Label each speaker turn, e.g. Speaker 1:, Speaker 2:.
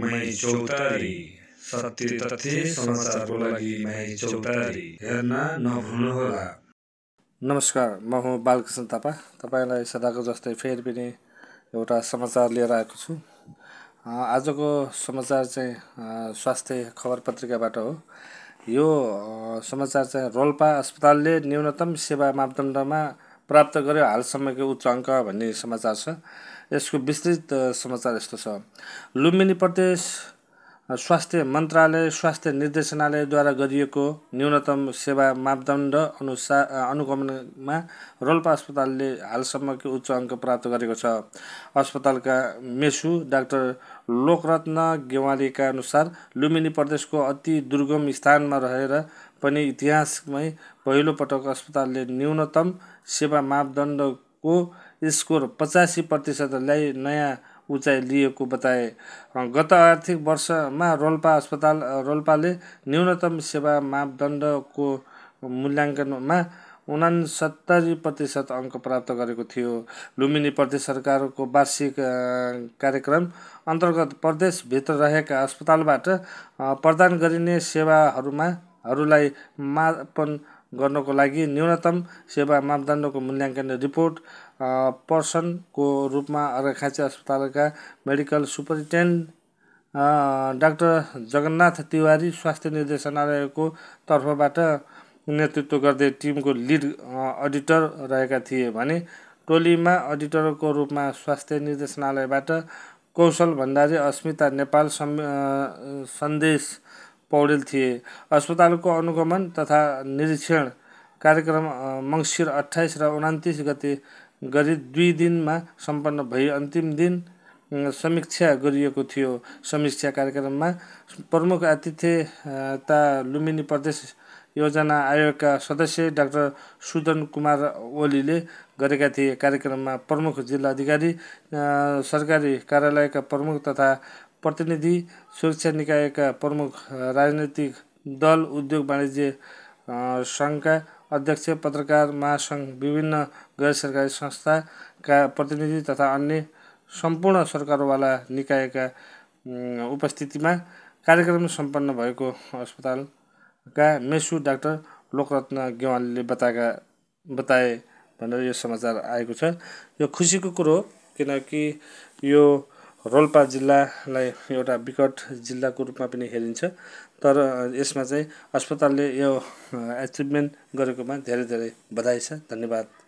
Speaker 1: मै चौतारी सत्य तथ्य समाचारको लागि मै चौतारी हेर्न नभुल्नुहोला नमस्कार म हुँ बालकृष्ण थापा तपाईँलाई सदाको जस्तै फेरि पनि एउटा समाचार लिएर आएको छु आजको समाचार चाहिँ स्वास्थ्य खबर पत्रिकाबाट हो यो समाचार चाहिँ रोल्पा अस्पतालले न्यूनतम सेवा मापदण्डमा प्राप्त गर्यो हालसम्मको उच्च अङ्क भन्ने समाचार छ यसको विस्तृत समाचार यस्तो छ लुम्बिनी प्रदेश स्वास्थ्य मन्त्रालय स्वास्थ्य निर्देशनालयद्वारा गरिएको न्यूनतम सेवा मापदण्ड अनुसार अनुगमनमा रोल्पा अस्पतालले हालसम्मको उच्च अङ्क प्राप्त गरेको छ अस्पतालका मेसु डाक्टर लोकरत्न गेवालीका अनुसार लुम्बिनी प्रदेशको अति दुर्गम स्थानमा रहेर पनि इतिहासमै पहिलोपटक अस्पतालले न्यूनतम सेवा मापदण्डको स्कोर पचासी प्रतिशतलाई नयाँ उचाइ लिएको बताए गत आर्थिक वर्षमा रोल्पा अस्पताल रोल्पाले न्यूनतम सेवा मापदण्डको मूल्याङ्कनमा उनासत्तरी प्रतिशत अङ्क प्राप्त गरेको थियो लुम्बिनी प्रदेश सरकारको वार्षिक कार्यक्रम अन्तर्गत प्रदेशभित्र रहेका अस्पतालबाट प्रदान गरिने सेवाहरूमा हरूलाई मापन गर्नको लागि न्यूनतम सेवा मापदण्डको मूल्याङ्कन रिपोर्ट पर्सनको रूपमा अर्घाखाँची अस्पतालका medical superintendent doctor Jagannath Tiwari स्वास्थ्य निर्देशनालयको तर्फबाट नेतृत्व गर्दै टिमको लिड अडिटर रहेका थिए भने टोलीमा अडिटरको रूपमा स्वास्थ्य निर्देशनालयबाट कौशल भण्डारी अस्मिता नेपाल सन्देश पौडेल थिए अस्पतालको अनुगमन तथा निरीक्षण कार्यक्रम मङ्सिर अठाइस र उनातिस गते गरी दुई दिनमा सम्पन्न भई अन्तिम दिन समीक्षा गरिएको थियो समीक्षा कार्यक्रममा प्रमुख आतिथ्यता लुम्बिनी प्रदेश योजना आयोगका सदस्य डाक्टर सुदन कुमार ओलीले गरेका थिए कार्यक्रममा प्रमुख जिल्ला अधिकारी सरकारी कार्यालयका प्रमुख तथा प्रतिनिधि सुरक्षा निकायका प्रमुख राजनैतिक दल उद्योग वाणिज्य सङ्घका अध्यक्ष पत्रकार महासङ्घ विभिन्न गैर सरकारी संस्थाका प्रतिनिधि तथा अन्य सम्पूर्ण सरकारवाला निकायका उपस्थितिमा कार्यक्रम सम्पन्न भएको अस्पतालका मेसु डाक्टर लोकरत्न गेवालीले बताएका बताए भनेर यो समाचार आएको छ यो खुसीको कुरो हो किनकि यो रोल्पा जिल्लालाई एउटा विकट जिल्लाको रूपमा पनि हेरिन्छ तर यसमा चाहिँ अस्पतालले यो एचिभमेन्ट गरेकोमा धेरै धेरै बधाई छ धन्यवाद